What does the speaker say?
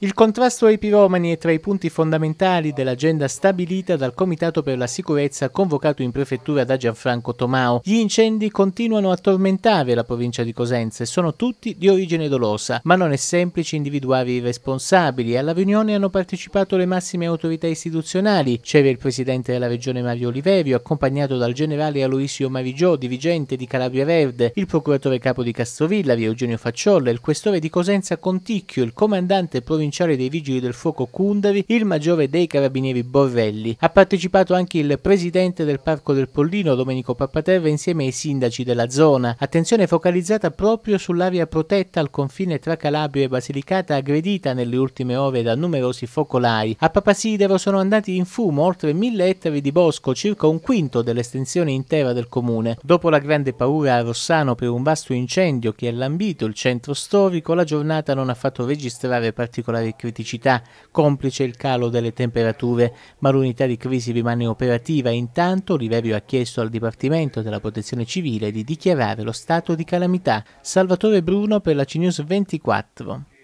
Il contrasto ai piromani è tra i punti fondamentali dell'agenda stabilita dal Comitato per la Sicurezza convocato in prefettura da Gianfranco Tomao. Gli incendi continuano a tormentare la provincia di Cosenza e sono tutti di origine dolosa, ma non è semplice individuare i responsabili. Alla riunione hanno partecipato le massime autorità istituzionali. C'era il presidente della regione Mario Oliverio, accompagnato dal generale Aloisio Marigiò, dirigente di Calabria Verde, il procuratore capo di Castrovilla, Eugenio Facciolla, il questore di Cosenza Conticchio, il comandante provinciale provinciale dei Vigili del Fuoco Cundavi, il maggiore dei carabinieri Borrelli. Ha partecipato anche il presidente del Parco del Pollino, Domenico Pappaterra, insieme ai sindaci della zona. Attenzione focalizzata proprio sull'area protetta al confine tra Calabria e Basilicata, aggredita nelle ultime ore da numerosi focolai. A Papasidero sono andati in fumo oltre mille ettari di bosco, circa un quinto dell'estensione intera del comune. Dopo la grande paura a Rossano per un vasto incendio che ha lambito il centro storico, la giornata non ha fatto registrare particolari particolare criticità, complice il calo delle temperature, ma l'unità di crisi rimane operativa. Intanto Liverio ha chiesto al Dipartimento della Protezione Civile di dichiarare lo stato di calamità. Salvatore Bruno per la CNews 24.